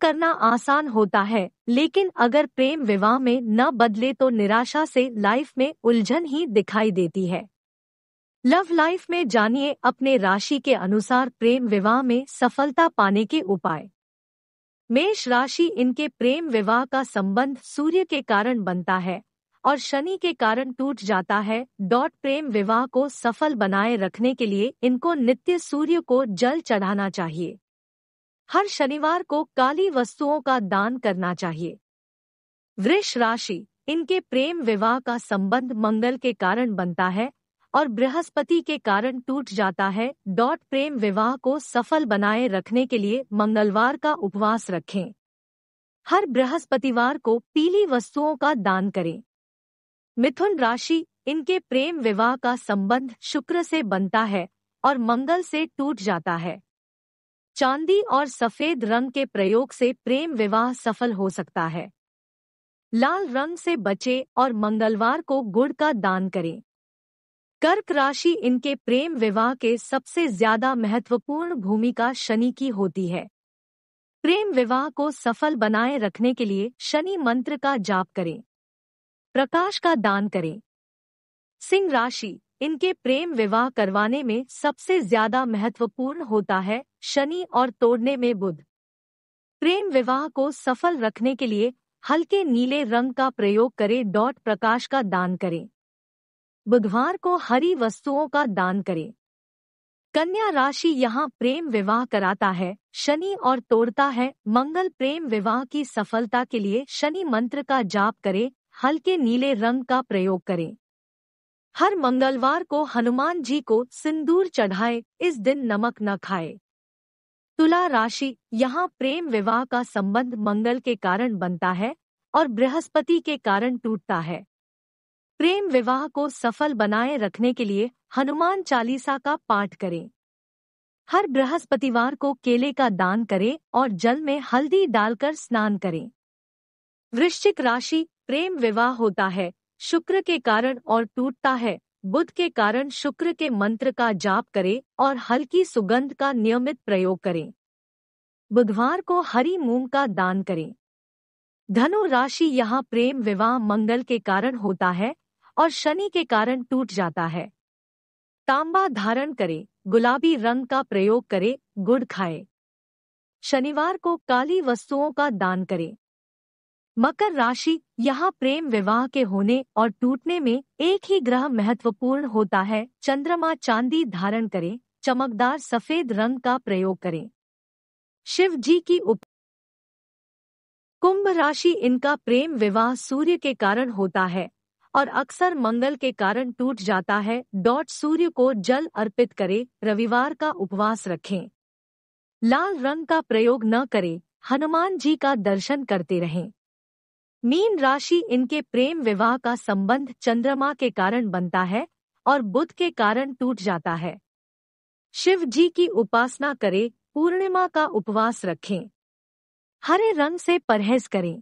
करना आसान होता है लेकिन अगर प्रेम विवाह में न बदले तो निराशा से लाइफ में उलझन ही दिखाई देती है लव लाइफ में जानिए अपने राशि के अनुसार प्रेम विवाह में सफलता पाने के उपाय मेष राशि इनके प्रेम विवाह का संबंध सूर्य के कारण बनता है और शनि के कारण टूट जाता है डॉट प्रेम विवाह को सफल बनाए रखने के लिए इनको नित्य सूर्य को जल चढ़ाना चाहिए हर शनिवार को काली वस्तुओं का दान करना चाहिए वृष राशि इनके प्रेम विवाह का संबंध मंगल के कारण बनता है और बृहस्पति के कारण टूट जाता है डॉट प्रेम विवाह को सफल बनाए रखने के लिए मंगलवार का उपवास रखें हर बृहस्पतिवार को पीली वस्तुओं का दान करें मिथुन राशि इनके प्रेम विवाह का संबंध शुक्र से बनता है और मंगल से टूट जाता है चांदी और सफेद रंग के प्रयोग से प्रेम विवाह सफल हो सकता है लाल रंग से बचे और मंगलवार को गुड़ का दान करें कर्क राशि इनके प्रेम विवाह के सबसे ज्यादा महत्वपूर्ण भूमिका शनि की होती है प्रेम विवाह को सफल बनाए रखने के लिए शनि मंत्र का जाप करें प्रकाश का दान करें सिंह राशि इनके प्रेम विवाह करवाने में सबसे ज्यादा महत्वपूर्ण होता है शनि और तोड़ने में बुध प्रेम विवाह को सफल रखने के लिए हल्के नीले रंग का प्रयोग करें डॉट प्रकाश का दान करें बुधवार को हरी वस्तुओं का दान करें कन्या राशि यहाँ प्रेम विवाह कराता है शनि और तोड़ता है मंगल प्रेम विवाह की सफलता के लिए शनि मंत्र का जाप करें हल्के नीले रंग का प्रयोग करें हर मंगलवार को हनुमान जी को सिंदूर चढ़ाए इस दिन नमक न खाए तुला राशि यहाँ प्रेम विवाह का संबंध मंगल के कारण बनता है और बृहस्पति के कारण टूटता है प्रेम विवाह को सफल बनाए रखने के लिए हनुमान चालीसा का पाठ करें हर बृहस्पतिवार को केले का दान करें और जल में हल्दी डालकर स्नान करें वृश्चिक राशि प्रेम विवाह होता है शुक्र के कारण और टूटता है बुध के कारण शुक्र के मंत्र का जाप करें और हल्की सुगंध का नियमित प्रयोग करें बुधवार को हरी मूंग का दान करें धनु राशि यहाँ प्रेम विवाह मंगल के कारण होता है और शनि के कारण टूट जाता है तांबा धारण करें गुलाबी रंग का प्रयोग करें गुड़ खाएं शनिवार को काली वस्तुओं का दान करें मकर राशि यहाँ प्रेम विवाह के होने और टूटने में एक ही ग्रह महत्वपूर्ण होता है चंद्रमा चांदी धारण करें चमकदार सफेद रंग का प्रयोग करें शिव जी की उप कुंभ राशि इनका प्रेम विवाह सूर्य के कारण होता है और अक्सर मंगल के कारण टूट जाता है डॉट सूर्य को जल अर्पित करें रविवार का उपवास रखें लाल रंग का प्रयोग न करें हनुमान जी का दर्शन करते रहें मीन राशि इनके प्रेम विवाह का संबंध चंद्रमा के कारण बनता है और बुध के कारण टूट जाता है शिव जी की उपासना करें पूर्णिमा का उपवास रखें हरे रंग से परहेज करें